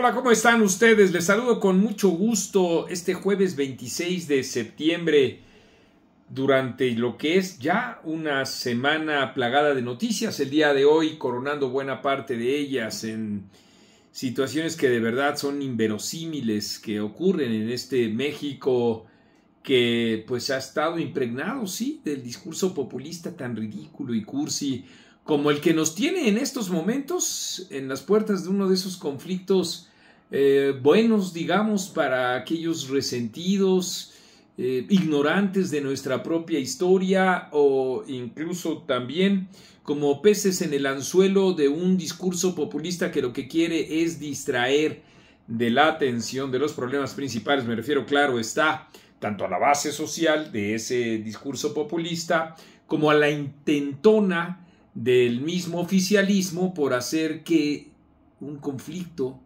Hola, ¿cómo están ustedes? Les saludo con mucho gusto este jueves 26 de septiembre durante lo que es ya una semana plagada de noticias el día de hoy, coronando buena parte de ellas en situaciones que de verdad son inverosímiles que ocurren en este México que pues ha estado impregnado, sí, del discurso populista tan ridículo y cursi como el que nos tiene en estos momentos en las puertas de uno de esos conflictos eh, buenos, digamos, para aquellos resentidos, eh, ignorantes de nuestra propia historia o incluso también como peces en el anzuelo de un discurso populista que lo que quiere es distraer de la atención de los problemas principales. Me refiero, claro, está tanto a la base social de ese discurso populista como a la intentona del mismo oficialismo por hacer que un conflicto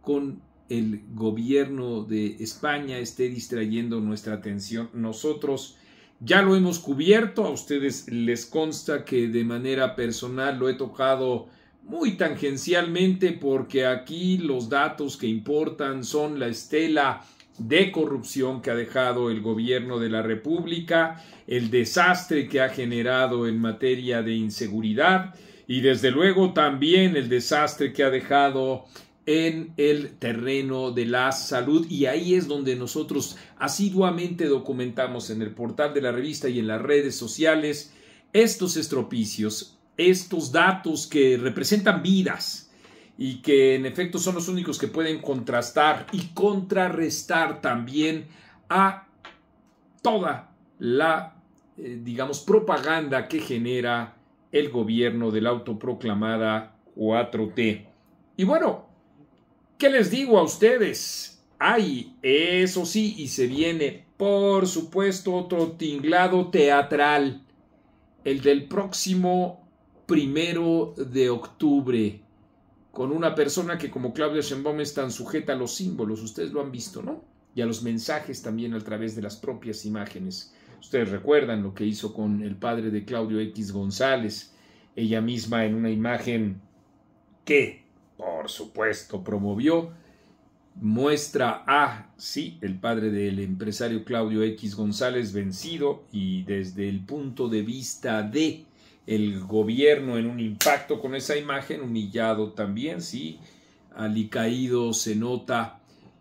con el gobierno de España esté distrayendo nuestra atención. Nosotros ya lo hemos cubierto, a ustedes les consta que de manera personal lo he tocado muy tangencialmente porque aquí los datos que importan son la estela de corrupción que ha dejado el gobierno de la República, el desastre que ha generado en materia de inseguridad y desde luego también el desastre que ha dejado en el terreno de la salud y ahí es donde nosotros asiduamente documentamos en el portal de la revista y en las redes sociales estos estropicios, estos datos que representan vidas, y que en efecto son los únicos que pueden contrastar y contrarrestar también a toda la, eh, digamos, propaganda que genera el gobierno de la autoproclamada 4T. Y bueno, ¿qué les digo a ustedes? Ay, eso sí, y se viene, por supuesto, otro tinglado teatral, el del próximo primero de octubre con una persona que como Claudia Sheinbaum es tan sujeta a los símbolos, ustedes lo han visto, ¿no? Y a los mensajes también a través de las propias imágenes. Ustedes recuerdan lo que hizo con el padre de Claudio X González, ella misma en una imagen que, por supuesto, promovió, muestra a, sí, el padre del empresario Claudio X González vencido y desde el punto de vista de el gobierno en un impacto con esa imagen, humillado también, sí, alicaído, se nota,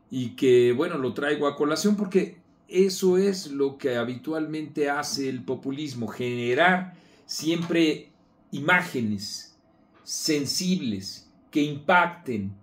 y que, bueno, lo traigo a colación porque eso es lo que habitualmente hace el populismo, generar siempre imágenes sensibles que impacten,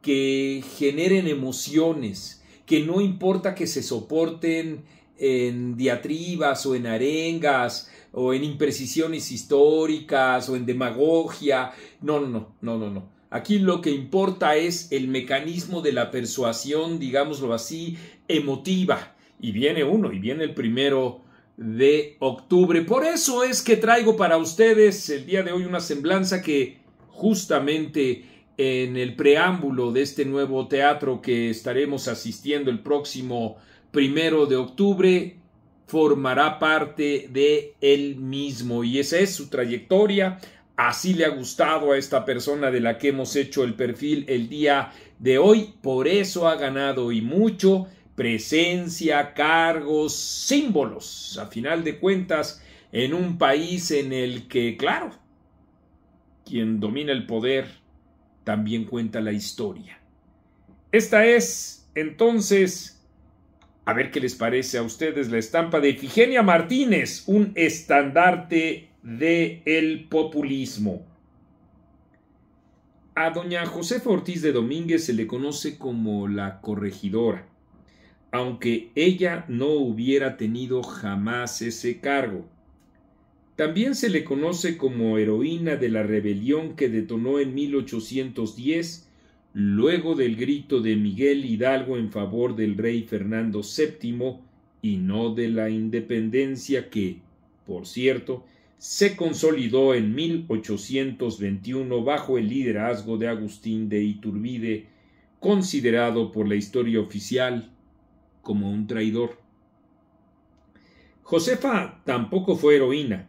que generen emociones, que no importa que se soporten en diatribas o en arengas o en imprecisiones históricas o en demagogia. No, no, no, no, no. Aquí lo que importa es el mecanismo de la persuasión, digámoslo así, emotiva. Y viene uno, y viene el primero de octubre. Por eso es que traigo para ustedes el día de hoy una semblanza que justamente en el preámbulo de este nuevo teatro que estaremos asistiendo el próximo primero de octubre formará parte de él mismo y esa es su trayectoria. Así le ha gustado a esta persona de la que hemos hecho el perfil el día de hoy. Por eso ha ganado y mucho presencia, cargos, símbolos. A final de cuentas, en un país en el que, claro, quien domina el poder también cuenta la historia. Esta es, entonces, a ver qué les parece a ustedes la estampa de Figenia Martínez, un estandarte del populismo. A doña Josefa Ortiz de Domínguez se le conoce como la corregidora, aunque ella no hubiera tenido jamás ese cargo. También se le conoce como heroína de la rebelión que detonó en 1810 luego del grito de Miguel Hidalgo en favor del rey Fernando VII y no de la independencia que, por cierto, se consolidó en 1821 bajo el liderazgo de Agustín de Iturbide, considerado por la historia oficial como un traidor. Josefa tampoco fue heroína.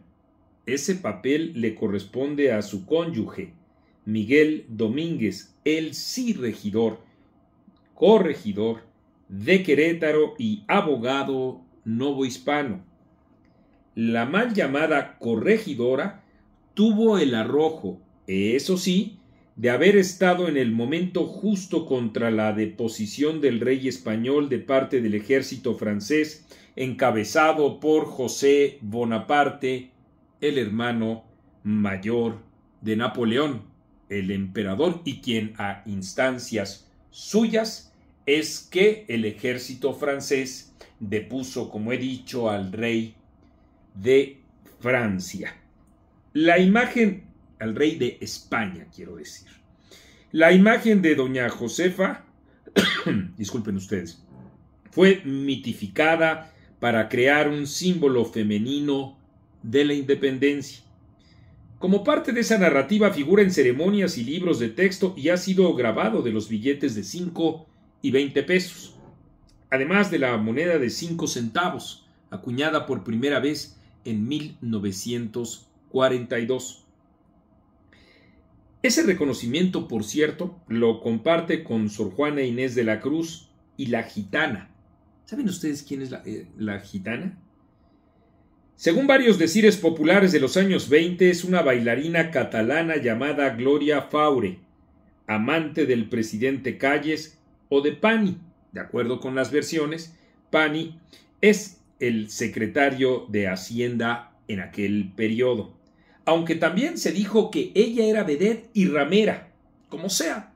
Ese papel le corresponde a su cónyuge, Miguel Domínguez, el sí regidor, corregidor de Querétaro y abogado novohispano. La mal llamada corregidora tuvo el arrojo, eso sí, de haber estado en el momento justo contra la deposición del rey español de parte del ejército francés, encabezado por José Bonaparte, el hermano mayor de Napoleón el emperador y quien a instancias suyas es que el ejército francés depuso, como he dicho, al rey de Francia. La imagen, al rey de España, quiero decir. La imagen de doña Josefa, disculpen ustedes, fue mitificada para crear un símbolo femenino de la independencia. Como parte de esa narrativa figura en ceremonias y libros de texto y ha sido grabado de los billetes de 5 y 20 pesos, además de la moneda de 5 centavos, acuñada por primera vez en 1942. Ese reconocimiento, por cierto, lo comparte con Sor Juana Inés de la Cruz y la Gitana. ¿Saben ustedes quién es la, eh, la Gitana? Según varios decires populares de los años 20, es una bailarina catalana llamada Gloria Faure, amante del presidente Calles o de Pani. De acuerdo con las versiones, Pani es el secretario de Hacienda en aquel periodo. Aunque también se dijo que ella era vedette y ramera, como sea.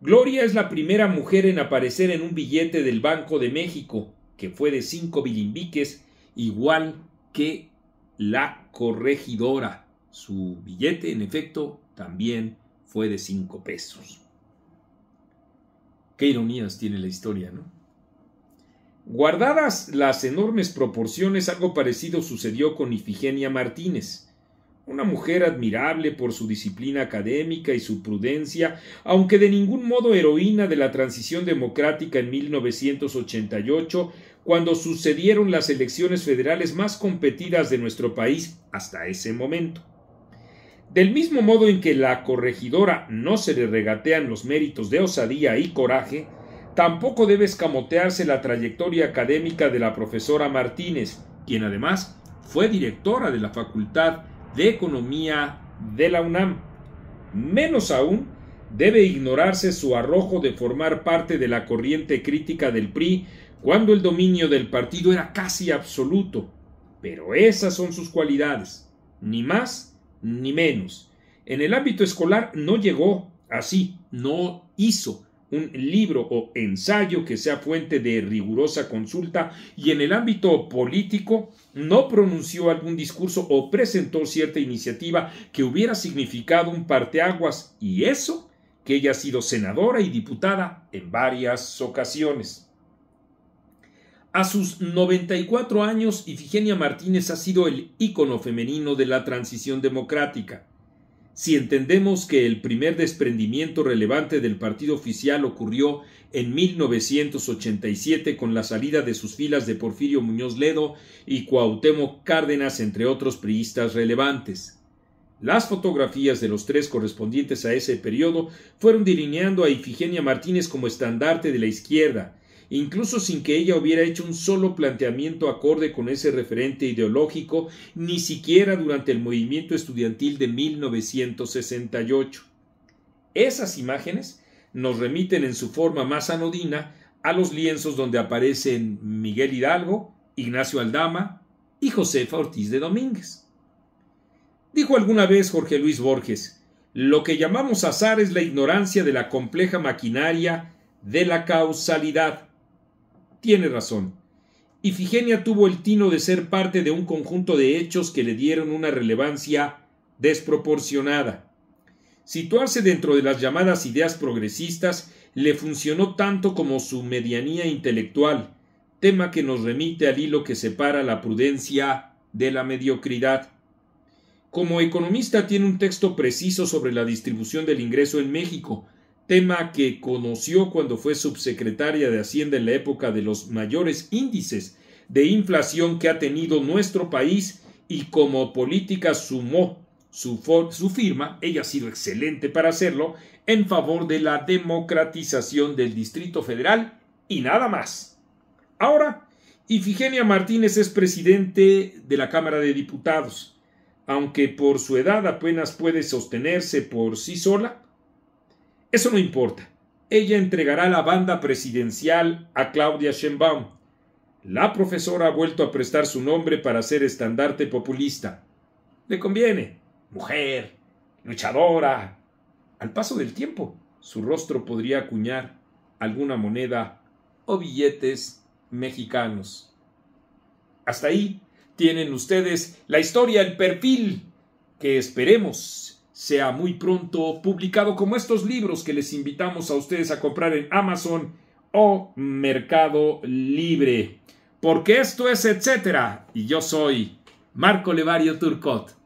Gloria es la primera mujer en aparecer en un billete del Banco de México, que fue de cinco bilimbiques, igual que la corregidora. Su billete, en efecto, también fue de cinco pesos. Qué ironías tiene la historia, ¿no? Guardadas las enormes proporciones, algo parecido sucedió con Ifigenia Martínez, una mujer admirable por su disciplina académica y su prudencia, aunque de ningún modo heroína de la transición democrática en 1988, cuando sucedieron las elecciones federales más competidas de nuestro país hasta ese momento. Del mismo modo en que la corregidora no se le regatean los méritos de osadía y coraje, tampoco debe escamotearse la trayectoria académica de la profesora Martínez, quien además fue directora de la Facultad de Economía de la UNAM. Menos aún debe ignorarse su arrojo de formar parte de la corriente crítica del PRI cuando el dominio del partido era casi absoluto. Pero esas son sus cualidades, ni más ni menos. En el ámbito escolar no llegó así, no hizo un libro o ensayo que sea fuente de rigurosa consulta y en el ámbito político no pronunció algún discurso o presentó cierta iniciativa que hubiera significado un parteaguas y eso que ella ha sido senadora y diputada en varias ocasiones. A sus 94 años, Ifigenia Martínez ha sido el ícono femenino de la transición democrática. Si entendemos que el primer desprendimiento relevante del partido oficial ocurrió en 1987 con la salida de sus filas de Porfirio Muñoz Ledo y Cuauhtémoc Cárdenas, entre otros priistas relevantes. Las fotografías de los tres correspondientes a ese periodo fueron delineando a Ifigenia Martínez como estandarte de la izquierda, incluso sin que ella hubiera hecho un solo planteamiento acorde con ese referente ideológico, ni siquiera durante el movimiento estudiantil de 1968. Esas imágenes nos remiten en su forma más anodina a los lienzos donde aparecen Miguel Hidalgo, Ignacio Aldama y Josefa Ortiz de Domínguez. Dijo alguna vez Jorge Luis Borges, lo que llamamos azar es la ignorancia de la compleja maquinaria de la causalidad, tiene razón. Ifigenia tuvo el tino de ser parte de un conjunto de hechos que le dieron una relevancia desproporcionada. Situarse dentro de las llamadas ideas progresistas le funcionó tanto como su medianía intelectual, tema que nos remite al hilo que separa la prudencia de la mediocridad. Como economista tiene un texto preciso sobre la distribución del ingreso en México, tema que conoció cuando fue subsecretaria de Hacienda en la época de los mayores índices de inflación que ha tenido nuestro país y como política sumó su, firma, ella ha sido excelente para hacerlo, en favor de la democratización del Distrito Federal y nada más. Ahora, Ifigenia Martínez es presidente de la Cámara de Diputados. Aunque por su edad apenas puede sostenerse por sí sola, eso no importa. Ella entregará la banda presidencial a Claudia Sheinbaum. La profesora ha vuelto a prestar su nombre para ser estandarte populista. Le conviene. Mujer, luchadora. Al paso del tiempo, su rostro podría acuñar alguna moneda o billetes mexicanos. Hasta ahí tienen ustedes la historia, el perfil que esperemos sea muy pronto publicado como estos libros que les invitamos a ustedes a comprar en Amazon o Mercado Libre. Porque esto es etcétera. Y yo soy Marco Levario Turcot.